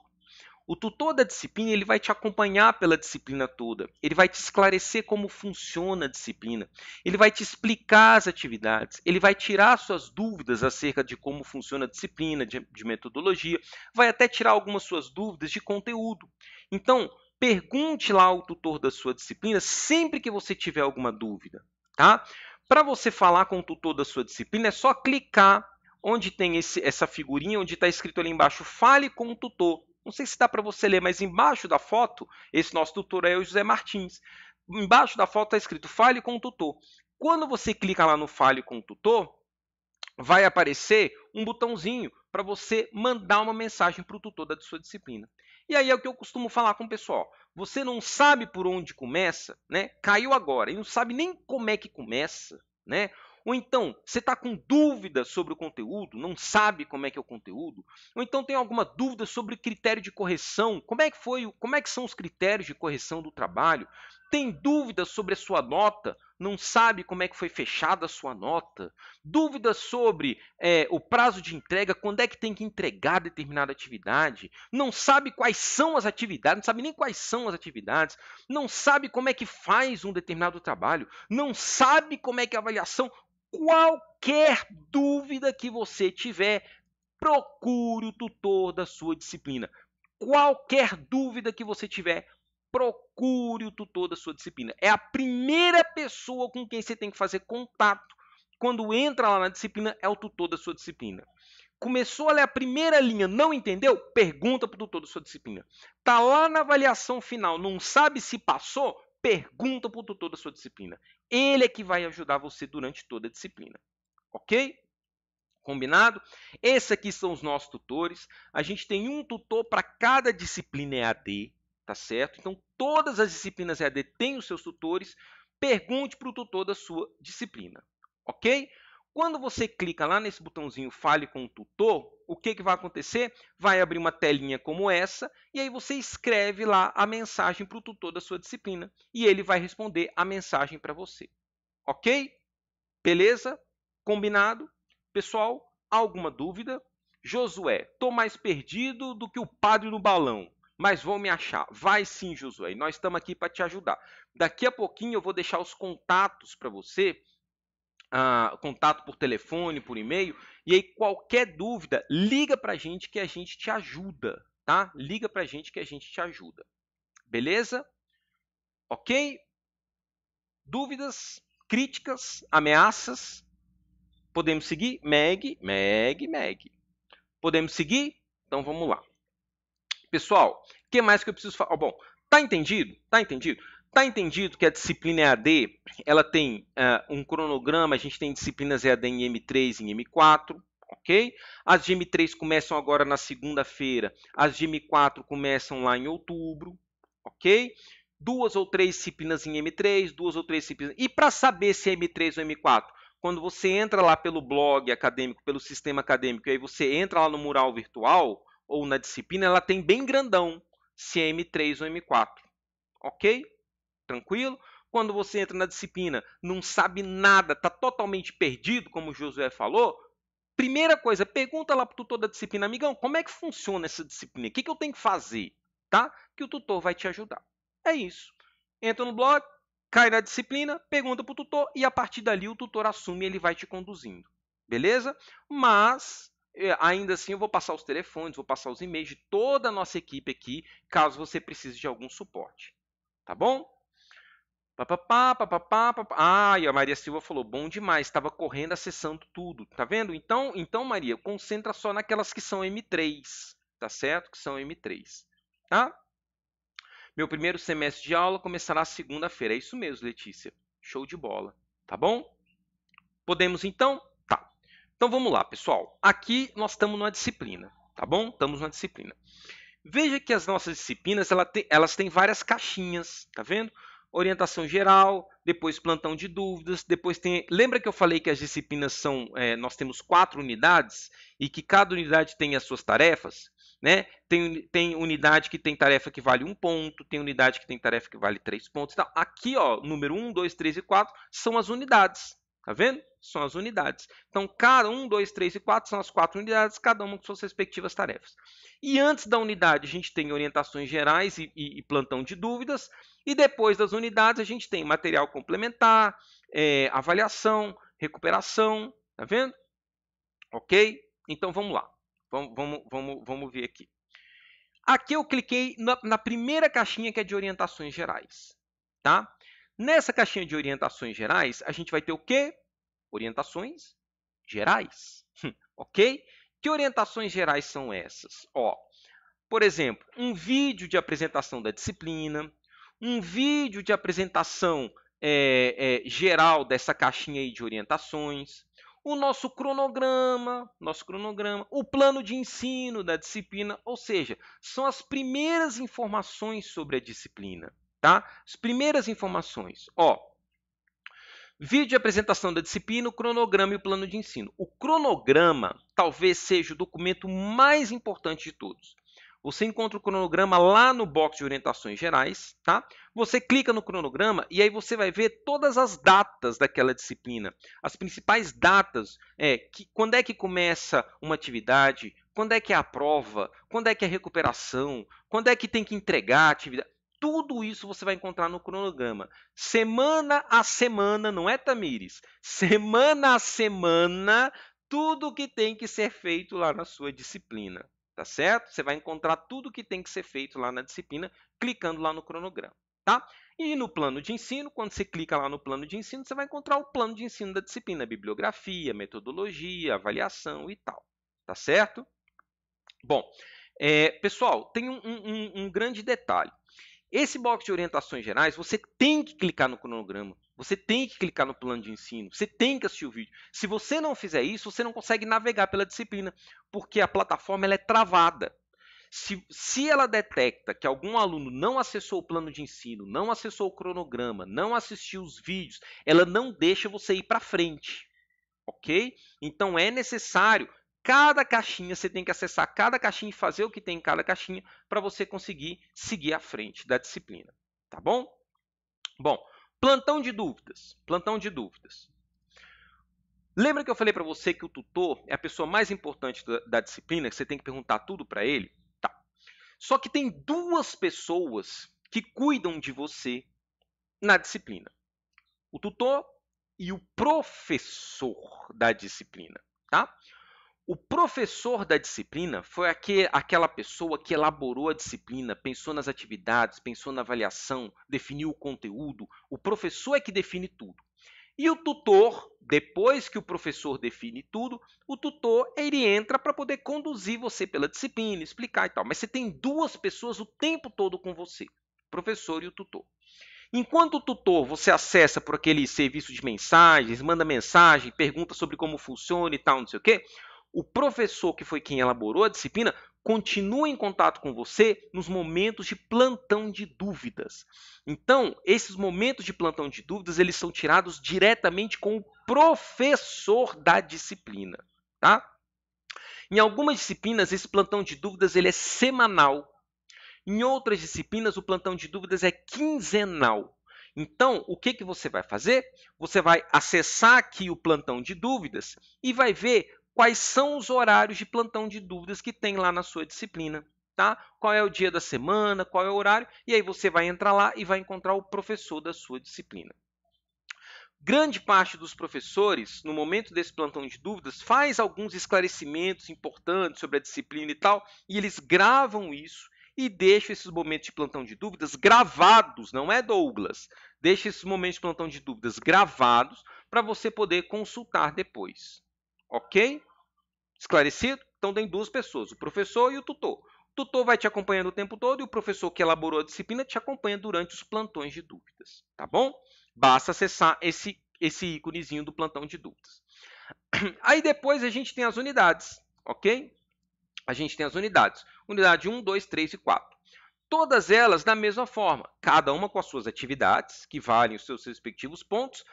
O tutor da disciplina ele vai te acompanhar pela disciplina toda. Ele vai te esclarecer como funciona a disciplina. Ele vai te explicar as atividades. Ele vai tirar suas dúvidas acerca de como funciona a disciplina, de, de metodologia. Vai até tirar algumas suas dúvidas de conteúdo. Então, pergunte lá ao tutor da sua disciplina sempre que você tiver alguma dúvida, tá? Para você falar com o tutor da sua disciplina, é só clicar onde tem esse, essa figurinha, onde está escrito ali embaixo, fale com o tutor. Não sei se dá para você ler, mas embaixo da foto, esse nosso tutor é o José Martins. Embaixo da foto está escrito Fale com o tutor. Quando você clica lá no Fale com o tutor, vai aparecer um botãozinho para você mandar uma mensagem para o tutor da sua disciplina. E aí é o que eu costumo falar com o pessoal. Você não sabe por onde começa, né? Caiu agora e não sabe nem como é que começa, né? Ou então, você está com dúvida sobre o conteúdo, não sabe como é que é o conteúdo, ou então tem alguma dúvida sobre critério de correção, como é que foi, como é que são os critérios de correção do trabalho, tem dúvidas sobre a sua nota, não sabe como é que foi fechada a sua nota, dúvida sobre é, o prazo de entrega, quando é que tem que entregar determinada atividade, não sabe quais são as atividades, não sabe nem quais são as atividades, não sabe como é que faz um determinado trabalho, não sabe como é que é a avaliação, Qualquer dúvida que você tiver, procure o tutor da sua disciplina. Qualquer dúvida que você tiver, procure o tutor da sua disciplina. É a primeira pessoa com quem você tem que fazer contato quando entra lá na disciplina, é o tutor da sua disciplina. Começou a ler a primeira linha, não entendeu? Pergunta para o tutor da sua disciplina. Tá lá na avaliação final, não sabe se passou? pergunta para o tutor da sua disciplina. Ele é que vai ajudar você durante toda a disciplina. Ok? Combinado? Esses aqui são os nossos tutores. A gente tem um tutor para cada disciplina EAD, tá certo? Então, todas as disciplinas EAD têm os seus tutores. Pergunte para o tutor da sua disciplina, ok? Quando você clica lá nesse botãozinho Fale com o tutor, o que, que vai acontecer? Vai abrir uma telinha como essa e aí você escreve lá a mensagem para o tutor da sua disciplina e ele vai responder a mensagem para você. Ok? Beleza? Combinado? Pessoal, alguma dúvida? Josué, estou mais perdido do que o padre no balão mas vão me achar. Vai sim, Josué. Nós estamos aqui para te ajudar. Daqui a pouquinho eu vou deixar os contatos para você ah, contato por telefone, por e-mail. E aí, qualquer dúvida, liga para a gente que a gente te ajuda, tá? Liga para a gente que a gente te ajuda. Beleza? Ok? Dúvidas, críticas, ameaças? Podemos seguir? Meg, Meg, Meg. Podemos seguir? Então vamos lá. Pessoal, o que mais que eu preciso falar? Oh, bom, tá entendido? Tá entendido? Tá entendido que a disciplina EAD, ela tem uh, um cronograma, a gente tem disciplinas EAD em M3 e em M4, ok? As de M3 começam agora na segunda-feira, as de M4 começam lá em outubro, ok? Duas ou três disciplinas em M3, duas ou três disciplinas... E para saber se é M3 ou M4? Quando você entra lá pelo blog acadêmico, pelo sistema acadêmico, e aí você entra lá no mural virtual ou na disciplina, ela tem bem grandão se é M3 ou M4, ok? Tranquilo? Quando você entra na disciplina, não sabe nada, está totalmente perdido, como o Josué falou, primeira coisa, pergunta lá para o tutor da disciplina, amigão, como é que funciona essa disciplina? O que, que eu tenho que fazer? Tá? Que o tutor vai te ajudar. É isso. Entra no blog, cai na disciplina, pergunta para o tutor e a partir dali o tutor assume e ele vai te conduzindo. Beleza? Mas é, ainda assim eu vou passar os telefones, vou passar os e-mails de toda a nossa equipe aqui, caso você precise de algum suporte. Tá bom? Papapá, papapá, papapá. Ah, e a Maria Silva falou: bom demais, estava correndo, acessando tudo. Tá vendo? Então, então, Maria, concentra só naquelas que são M3, tá certo? Que são M3, tá? Meu primeiro semestre de aula começará segunda-feira. É isso mesmo, Letícia. Show de bola, tá bom? Podemos então? Tá. Então vamos lá, pessoal. Aqui nós estamos numa disciplina, tá bom? Estamos numa disciplina. Veja que as nossas disciplinas elas têm várias caixinhas, tá vendo? orientação geral, depois plantão de dúvidas, depois tem. Lembra que eu falei que as disciplinas são. É, nós temos quatro unidades e que cada unidade tem as suas tarefas? Né? Tem, tem unidade que tem tarefa que vale um ponto, tem unidade que tem tarefa que vale três pontos. Então, aqui, ó, número 1, 2, 3 e 4 são as unidades. Tá vendo? São as unidades. Então, cada um dois três e quatro são as quatro unidades, cada uma com suas respectivas tarefas. E antes da unidade, a gente tem orientações gerais e, e, e plantão de dúvidas. E depois das unidades, a gente tem material complementar, é, avaliação, recuperação. Tá vendo? Ok? Então, vamos lá. Vamos, vamos, vamos, vamos ver aqui. Aqui eu cliquei na, na primeira caixinha que é de orientações gerais. Tá? Nessa caixinha de orientações gerais, a gente vai ter o quê? orientações gerais, <laughs> ok? Que orientações gerais são essas? Ó, por exemplo, um vídeo de apresentação da disciplina, um vídeo de apresentação é, é, geral dessa caixinha aí de orientações, o nosso cronograma, nosso cronograma, o plano de ensino da disciplina, ou seja, são as primeiras informações sobre a disciplina, tá? As primeiras informações. Ó, Vídeo apresentação da disciplina, o cronograma e o plano de ensino. O cronograma talvez seja o documento mais importante de todos. Você encontra o cronograma lá no box de orientações gerais, tá? Você clica no cronograma e aí você vai ver todas as datas daquela disciplina, as principais datas, é que quando é que começa uma atividade, quando é que é a prova, quando é que é a recuperação, quando é que tem que entregar a atividade. Tudo isso você vai encontrar no cronograma. Semana a semana, não é, Tamires? Semana a semana, tudo que tem que ser feito lá na sua disciplina. Tá certo? Você vai encontrar tudo que tem que ser feito lá na disciplina, clicando lá no cronograma. Tá? E no plano de ensino, quando você clica lá no plano de ensino, você vai encontrar o plano de ensino da disciplina, bibliografia, metodologia, avaliação e tal. Tá certo? Bom, é, pessoal, tem um, um, um grande detalhe. Esse box de orientações gerais, você tem que clicar no cronograma, você tem que clicar no plano de ensino, você tem que assistir o vídeo. Se você não fizer isso, você não consegue navegar pela disciplina, porque a plataforma ela é travada. Se, se ela detecta que algum aluno não acessou o plano de ensino, não acessou o cronograma, não assistiu os vídeos, ela não deixa você ir para frente. Ok? Então é necessário cada caixinha, você tem que acessar cada caixinha e fazer o que tem em cada caixinha para você conseguir seguir à frente da disciplina, tá bom? Bom, plantão de dúvidas, plantão de dúvidas. Lembra que eu falei para você que o tutor é a pessoa mais importante da, da disciplina, que você tem que perguntar tudo para ele? Tá. Só que tem duas pessoas que cuidam de você na disciplina. O tutor e o professor da disciplina, tá? O professor da disciplina foi aquele, aquela pessoa que elaborou a disciplina, pensou nas atividades, pensou na avaliação, definiu o conteúdo. O professor é que define tudo. E o tutor, depois que o professor define tudo, o tutor ele entra para poder conduzir você pela disciplina, explicar e tal. Mas você tem duas pessoas o tempo todo com você, o professor e o tutor. Enquanto o tutor você acessa por aquele serviço de mensagens, manda mensagem, pergunta sobre como funciona e tal, não sei o quê, o professor que foi quem elaborou a disciplina continua em contato com você nos momentos de plantão de dúvidas. Então, esses momentos de plantão de dúvidas, eles são tirados diretamente com o professor da disciplina, tá? Em algumas disciplinas, esse plantão de dúvidas ele é semanal. Em outras disciplinas, o plantão de dúvidas é quinzenal. Então, o que, que você vai fazer? Você vai acessar aqui o plantão de dúvidas e vai ver quais são os horários de plantão de dúvidas que tem lá na sua disciplina. Tá? Qual é o dia da semana, qual é o horário, e aí você vai entrar lá e vai encontrar o professor da sua disciplina. Grande parte dos professores, no momento desse plantão de dúvidas, faz alguns esclarecimentos importantes sobre a disciplina e tal, e eles gravam isso e deixam esses momentos de plantão de dúvidas gravados, não é Douglas? Deixa esses momentos de plantão de dúvidas gravados para você poder consultar depois. Ok? Esclarecido? Então tem duas pessoas, o professor e o tutor. O tutor vai te acompanhando o tempo todo e o professor que elaborou a disciplina te acompanha durante os plantões de dúvidas, tá bom? Basta acessar esse, esse íconezinho do plantão de dúvidas. <clears throat> Aí depois a gente tem as unidades, ok? A gente tem as unidades. Unidade 1, 2, 3 e 4. Todas elas da mesma forma, cada uma com as suas atividades, que valem os seus respectivos pontos,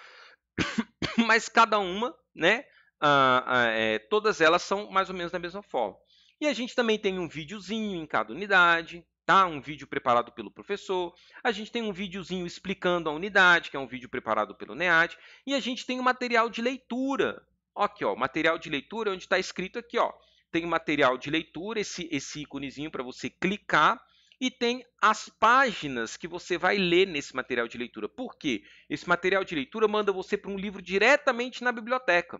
<clears throat> mas cada uma né, ah, ah, é, todas elas são mais ou menos da mesma forma. E a gente também tem um videozinho em cada unidade, tá? Um vídeo preparado pelo professor. A gente tem um videozinho explicando a unidade, que é um vídeo preparado pelo NEAD. E a gente tem o um material de leitura. Aqui, ó, material de leitura, onde está escrito aqui, ó. Tem material de leitura, esse, esse íconezinho para você clicar e tem as páginas que você vai ler nesse material de leitura. Por quê? Esse material de leitura manda você para um livro diretamente na biblioteca.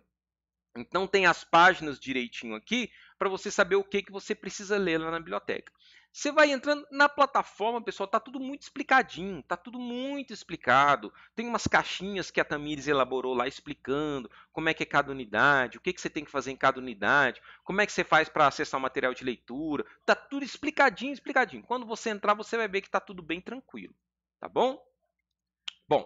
Então tem as páginas direitinho aqui para você saber o que, que você precisa ler lá na biblioteca. Você vai entrando na plataforma, pessoal, tá tudo muito explicadinho, tá tudo muito explicado. Tem umas caixinhas que a Tamires elaborou lá explicando como é que é cada unidade, o que, que você tem que fazer em cada unidade, como é que você faz para acessar o material de leitura. Tá tudo explicadinho, explicadinho. Quando você entrar, você vai ver que tá tudo bem tranquilo, tá bom? Bom,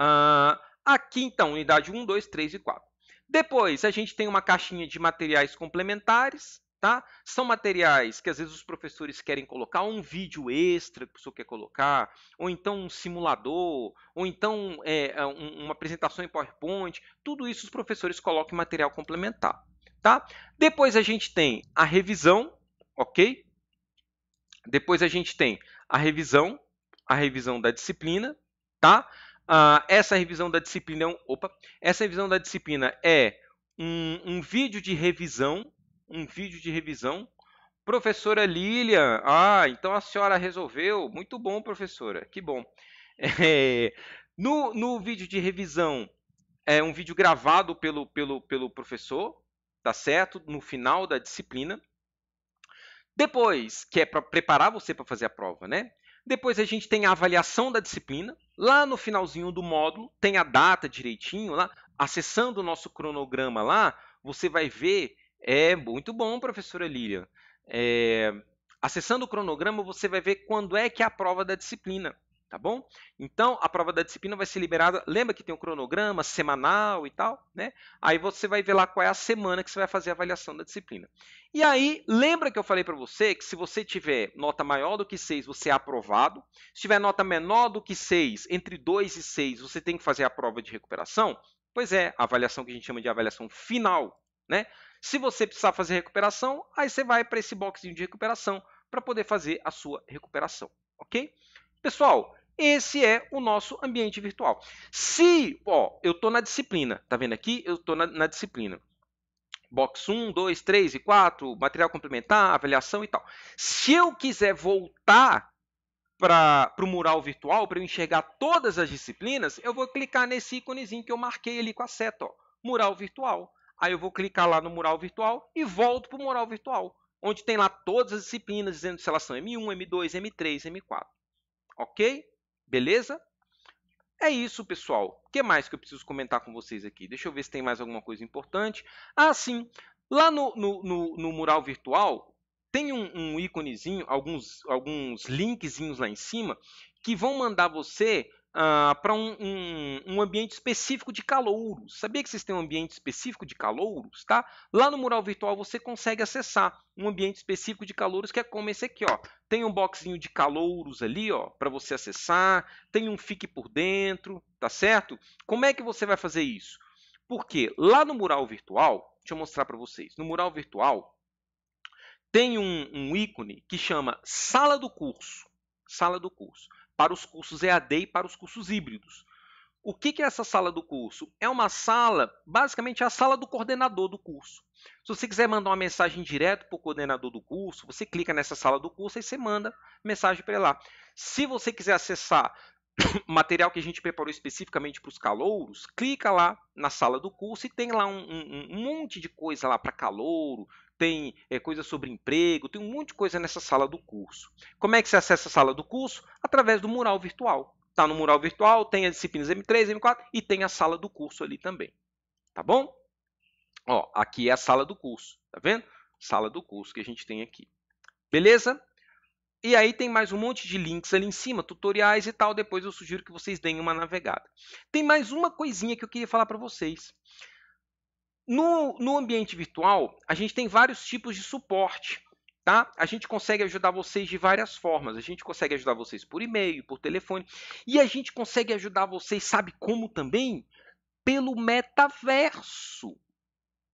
uh, aqui então, unidade 1, 2, 3 e 4. Depois, a gente tem uma caixinha de materiais complementares, tá? São materiais que às vezes os professores querem colocar, um vídeo extra que o professor quer colocar, ou então um simulador, ou então é, é uma apresentação em PowerPoint. Tudo isso os professores colocam em material complementar, tá? Depois a gente tem a revisão, ok? Depois a gente tem a revisão, a revisão da disciplina, tá? Ah, essa revisão da disciplina, é opa, essa revisão da disciplina é um, um vídeo de revisão, um vídeo de revisão. Professora Lilian, ah, então a senhora resolveu? Muito bom, professora, que bom. <laughs> É, no, no vídeo de revisão, é um vídeo gravado pelo, pelo, pelo professor, tá certo? No final da disciplina. Depois, que é para preparar você para fazer a prova, né? Depois a gente tem a avaliação da disciplina. Lá no finalzinho do módulo, tem a data direitinho lá. Acessando o nosso cronograma lá, você vai ver. É muito bom, professora Lília. É, acessando o cronograma, você vai ver quando é que é a prova da disciplina tá bom? Então, a prova da disciplina vai ser liberada, lembra que tem um cronograma semanal e tal, né? Aí você vai ver lá qual é a semana que você vai fazer a avaliação da disciplina. E aí, lembra que eu falei para você que se você tiver nota maior do que 6, você é aprovado. Se tiver nota menor do que 6, entre 2 e 6, você tem que fazer a prova de recuperação. Pois é, a avaliação que a gente chama de avaliação final, né? Se você precisar fazer recuperação, aí você vai para esse boxinho de recuperação para poder fazer a sua recuperação, ok? Pessoal, esse é o nosso ambiente virtual. Se, ó, eu estou na disciplina, tá vendo aqui? Eu estou na, na disciplina. Box 1, 2, 3 e 4, material complementar, avaliação e tal. Se eu quiser voltar para o mural virtual, para eu enxergar todas as disciplinas, eu vou clicar nesse íconezinho que eu marquei ali com a seta, ó, mural virtual. Aí eu vou clicar lá no mural virtual e volto para o mural virtual, onde tem lá todas as disciplinas dizendo se elas são M1, M2, M3, M4. Ok? Beleza? É isso, pessoal. O que mais que eu preciso comentar com vocês aqui? Deixa eu ver se tem mais alguma coisa importante. Ah, sim. Lá no, no, no, no mural virtual, tem um, um íconezinho, alguns, alguns linkzinhos lá em cima, que vão mandar você ah, para um, um, um, ambiente específico de calouros. Sabia que vocês têm um ambiente específico de calouros? Tá? Lá no mural virtual você consegue acessar um ambiente específico de calouros, que é como esse aqui. Ó. Tem um boxinho de calouros ali ó, para você acessar, tem um fique por dentro, tá certo? Como é que você vai fazer isso? Porque lá no mural virtual, deixa eu mostrar para vocês, no mural virtual tem um, um ícone que chama sala do curso. Sala do curso para os cursos EAD e para os cursos híbridos. O que, é essa sala do curso? É uma sala, basicamente, é a sala do coordenador do curso. Se você quiser mandar uma mensagem direto para o coordenador do curso, você clica nessa sala do curso e você manda mensagem para ele lá. Se você quiser acessar <coughs> material que a gente preparou especificamente para os calouros, clica lá na sala do curso e tem lá um, um, um monte de coisa lá para calouro, tem é, coisa sobre emprego, tem um monte de coisa nessa sala do curso. Como é que você acessa a sala do curso? Através do mural virtual. Está no mural virtual, tem as disciplinas M3, M4 e tem a sala do curso ali também. Tá bom? Ó, aqui é a sala do curso, tá vendo? Sala do curso que a gente tem aqui. Beleza? E aí tem mais um monte de links ali em cima, tutoriais e tal. Depois eu sugiro que vocês deem uma navegada. Tem mais uma coisinha que eu queria falar para vocês. No, no ambiente virtual, a gente tem vários tipos de suporte. Tá? A gente consegue ajudar vocês de várias formas. A gente consegue ajudar vocês por e-mail, por telefone. E a gente consegue ajudar vocês, sabe como também? Pelo metaverso.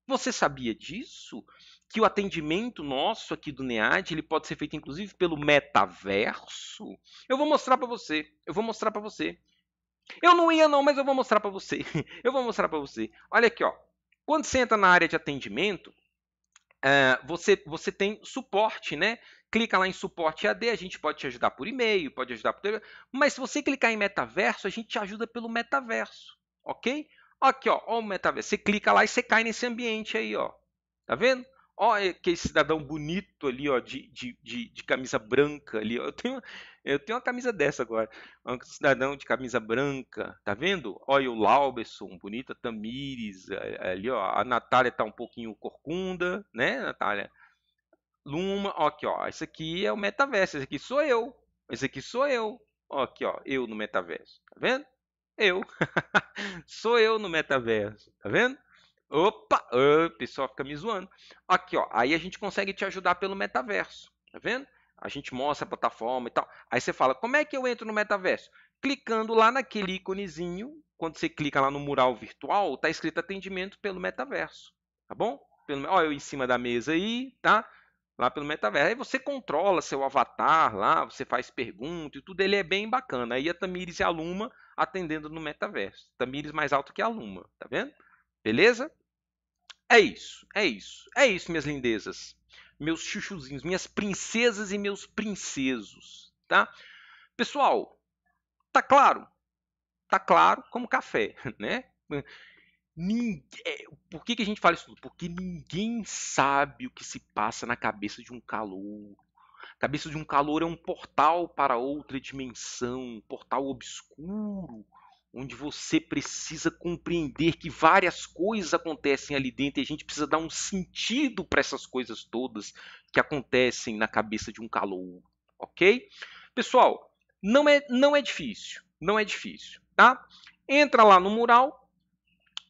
Você sabia disso? Que o atendimento nosso aqui do NEAD, ele pode ser feito inclusive pelo metaverso? Eu vou mostrar para você. Eu vou mostrar para você. Eu não ia não, mas eu vou mostrar para você. <laughs> Eu vou mostrar para você. Olha aqui, ó. Quando você entra na área de atendimento, eh, você, você tem suporte, né? Clica lá em suporte AD, a gente pode te ajudar por e-mail, pode ajudar por telefone. Mas se você clicar em metaverso, a gente te ajuda pelo metaverso, ok? Aqui, ó, ó o metaverso. Você clica lá e você cai nesse ambiente aí, ó. Tá vendo? ó, é aquele cidadão bonito ali, ó, de, de, de, de camisa branca ali, Eu tenho, eu tenho uma camisa dessa agora. Um cidadão de camisa branca, tá vendo? Olha o Lauberson, bonita Tamires eh, ali, ó. A Natália tá um pouquinho corcunda, né, Natália? Luma, ó, aqui, ó. Esse aqui é o metaverso, esse aqui sou eu. Esse aqui sou eu. Ó, aqui, ó, eu no metaverso, tá vendo? Eu. <laughs> sou eu no metaverso, tá vendo? Opa, o pessoal fica me zoando. Aqui, ó, aí a gente consegue te ajudar pelo metaverso, tá vendo? A gente mostra a plataforma e tal. Aí você fala, como é que eu entro no metaverso? Clicando lá naquele íconezinho, quando você clica lá no mural virtual, tá escrito atendimento pelo metaverso, tá bom? Pelo, ó, eu em cima da mesa aí, tá? Lá pelo metaverso. Aí você controla seu avatar lá, você faz pergunta e tudo, ele é bem bacana. Aí a Tamires e a Luma atendendo no metaverso. Tamires mais alto que a Luma, tá vendo? Beleza? É isso, é isso, é isso, minhas lindezas, meus chuchuzinhos, minhas princesas e meus princesos, tá? Pessoal, tá claro? Tá claro como café, <laughs> né? Ninguém... Por que, que a gente fala isso tudo? Porque ninguém sabe o que se passa na cabeça de um calor. A cabeça de um calor é um portal para outra dimensão, um portal obscuro onde você precisa compreender que várias coisas acontecem ali dentro e a gente precisa dar um sentido para essas coisas todas que acontecem na cabeça de um calor, ok? Pessoal, não é, não é difícil, não é difícil, tá? Entra lá no mural,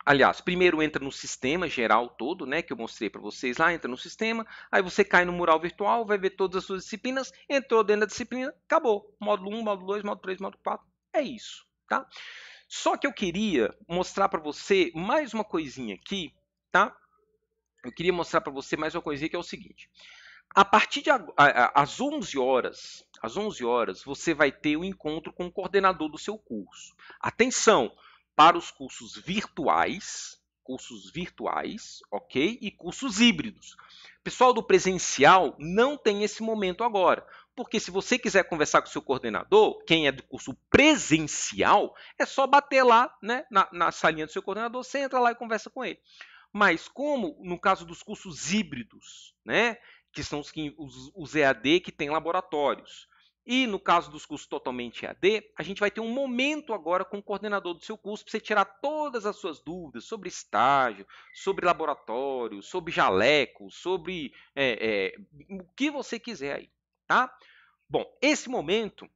aliás, primeiro entra no sistema geral todo, né, que eu mostrei para vocês lá, entra no sistema, aí você cai no mural virtual, vai ver todas as suas disciplinas, entrou dentro da disciplina, acabou, módulo 1, módulo 2, módulo 3, módulo 4, é isso tá? Só que eu queria mostrar para você mais uma coisinha aqui, tá? Eu queria mostrar para você mais uma coisinha que é o seguinte. A partir de às 11 horas, às 11 horas, você vai ter o um encontro com o coordenador do seu curso. Atenção para os cursos virtuais, cursos virtuais, ok? E cursos híbridos. Pessoal do presencial não tem esse momento agora. Porque se você quiser conversar com o seu coordenador, quem é do curso presencial, é só bater lá né, na, na salinha do seu coordenador, você entra lá e conversa com ele. Mas como no caso dos cursos híbridos, né, que são os, que, os, os EAD que têm laboratórios, e no caso dos cursos totalmente EAD, a gente vai ter um momento agora com o coordenador do seu curso para você tirar todas as suas dúvidas sobre estágio, sobre laboratório, sobre jaleco, sobre é, é, o que você quiser aí tá? Bom, esse momento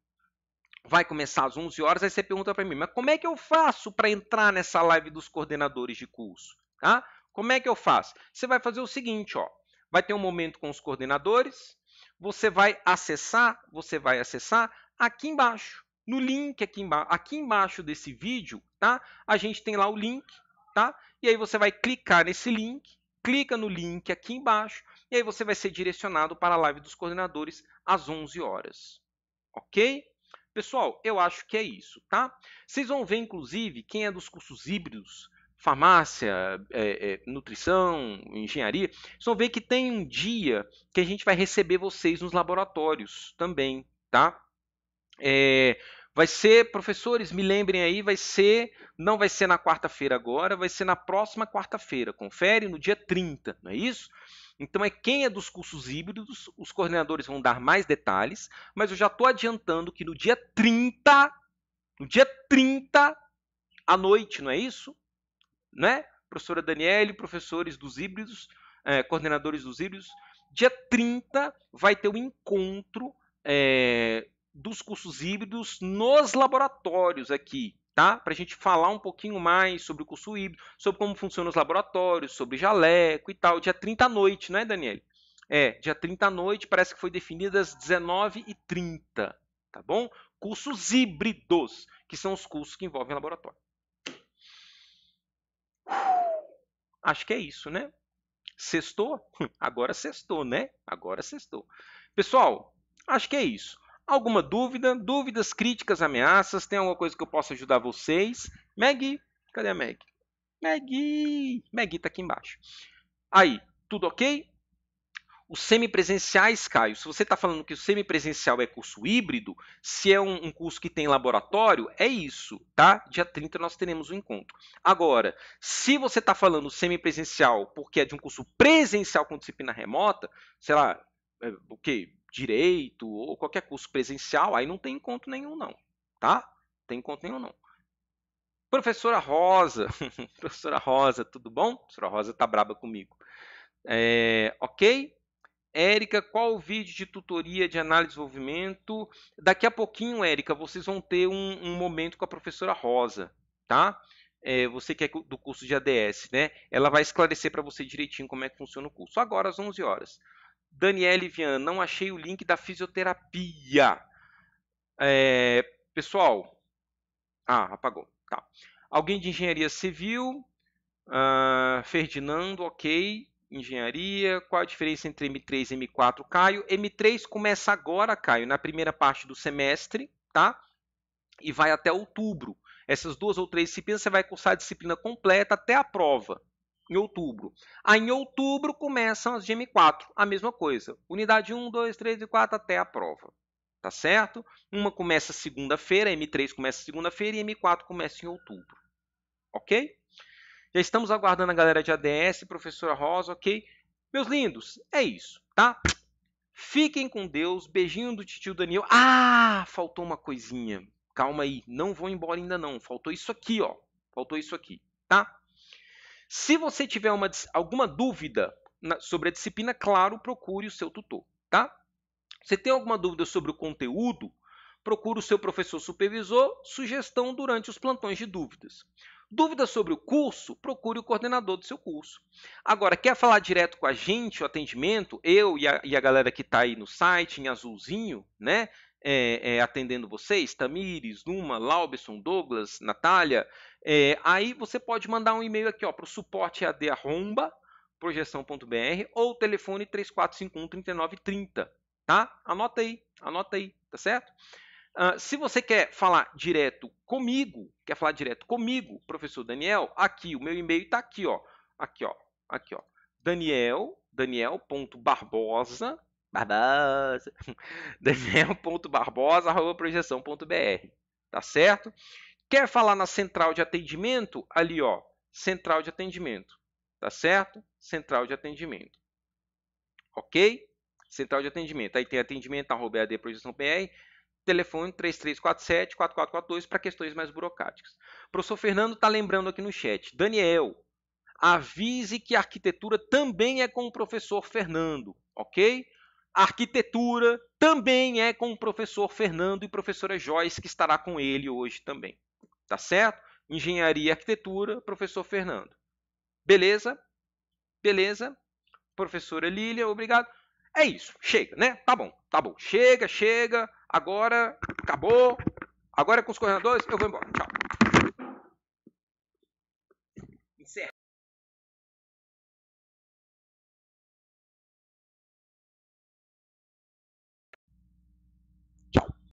vai começar às 11 horas, aí você pergunta para mim, mas como é que eu faço para entrar nessa live dos coordenadores de curso, tá? Como é que eu faço? Você vai fazer o seguinte, ó, vai ter um momento com os coordenadores, você vai acessar, você vai acessar aqui embaixo, no link aqui embaixo, aqui embaixo desse vídeo, tá? A gente tem lá o link, tá? E aí você vai clicar nesse link, clica no link aqui embaixo, e aí você vai ser direcionado para a live dos coordenadores às 11 horas. Ok? Pessoal, eu acho que é isso, tá? Vocês vão ver, inclusive, quem é dos cursos híbridos, farmácia, é, é, nutrição, engenharia, vocês vão ver que tem um dia que a gente vai receber vocês nos laboratórios também, tá? É, vai ser, professores, me lembrem aí, vai ser, não vai ser na quarta-feira agora, vai ser na próxima quarta-feira, confere, no dia 30, não é isso? Então, é quem é dos cursos híbridos, os coordenadores vão dar mais detalhes, mas eu já estou adiantando que no dia 30, no dia 30, à noite, não é isso? Né? Professora Daniele, professores dos híbridos, é, coordenadores dos híbridos, dia 30 vai ter o um encontro é, dos cursos híbridos nos laboratórios aqui, tá? Para a gente falar um pouquinho mais sobre o curso híbrido, sobre como funcionam os laboratórios, sobre jaleco e tal. Dia 30 à noite, não é, Daniele? É, dia 30 à noite, parece que foi definida às 19h30, tá bom? Cursos híbridos, que são os cursos que envolvem laboratório. Acho que é isso, né? Sextou? <laughs> Agora sextou, né? Agora sextou. Pessoal, acho que é isso. Alguma dúvida? Dúvidas, críticas, ameaças? Tem alguma coisa que eu possa ajudar vocês? Maggie? Cadê a Maggie? Maggie! Maggie está aqui embaixo. Aí, tudo ok? Os semipresenciais, Caio, se você está falando que o semipresencial é curso híbrido, se é um, um, curso que tem laboratório, é isso, tá? Dia 30 nós teremos o um encontro. Agora, se você está falando semipresencial porque é de um curso presencial com disciplina remota, sei lá, é, o okay, direito ou qualquer curso presencial, aí não tem encontro nenhum não, tá? Não tem encontro nenhum não. Professora Rosa, <laughs> professora Rosa, tudo bom? Professora Rosa tá braba comigo. É, ok? Érica, qual o vídeo de tutoria de análise de desenvolvimento? Daqui a pouquinho, Érica, vocês vão ter um, um, momento com a professora Rosa, tá? É, você que é do curso de ADS, né? Ela vai esclarecer para você direitinho como é que funciona o curso. Agora, às 11 horas. Daniele Vian, não achei o link da fisioterapia. É, pessoal. Ah, apagou. Tá. Alguém de engenharia civil. Uh, Ferdinando, ok. Engenharia. Qual a diferença entre M3 e M4, Caio? M3 começa agora, Caio, na primeira parte do semestre, tá? E vai até outubro. Essas duas ou três disciplinas você vai cursar a disciplina completa até a prova, em outubro. Aí em outubro começam as GM4, a mesma coisa. Unidade 1, 2, 3 e 4 até a prova. Tá certo? Uma começa segunda-feira, M3 começa segunda-feira e M4 começa em outubro. OK? Já estamos aguardando a galera de ADS, professora Rosa, OK? Meus lindos, é isso, tá? Fiquem com Deus. Beijinho do tio Daniel. Ah, faltou uma coisinha. Calma aí, não vou embora ainda não. Faltou isso aqui, ó. Faltou isso aqui, tá? Se você tiver uma, alguma dúvida sobre a disciplina, claro, procure o seu tutor, tá? Você tem alguma dúvida sobre o conteúdo? Procure o seu professor supervisor, sugestão durante os plantões de dúvidas. Dúvidas sobre o curso? Procure o coordenador do seu curso. Agora, quer falar direto com a gente, o atendimento? Eu e a, e a galera que está aí no site, em azulzinho, né? É, é, atendendo vocês, Tamires, Numa, Laubson, Douglas, Natália, é, aí você pode mandar um e-mail aqui para o suporte ad@projeção.br projeção.br ou telefone 3451-3930, tá? Anota aí, anota aí, tá certo? Uh, se você quer falar direto comigo, quer falar direto comigo, professor Daniel, aqui o meu e-mail está aqui, ó, aqui, ó, aqui, ó, Daniel, Daniel.barbosa, Barbosa, Daniel.barbosa, <laughs> arroba projeção.br, tá certo? Quer falar na central de atendimento? Ali, ó, central de atendimento, tá certo? Central de atendimento, ok? Central de atendimento. Aí tem atendimento arroba PR. telefone 3347-4442 para questões mais burocráticas. professor Fernando está lembrando aqui no chat. Daniel, avise que a arquitetura também é com o professor Fernando, ok? A arquitetura também é com o professor Fernando e professora Joyce, que estará com ele hoje também. Tá certo? Engenharia e Arquitetura, professor Fernando. Beleza? Beleza? Professora Lília, obrigado. É isso, chega, né? Tá bom, tá bom. Chega, chega. Agora acabou. Agora é com os coordenadores, eu vou embora. Tchau.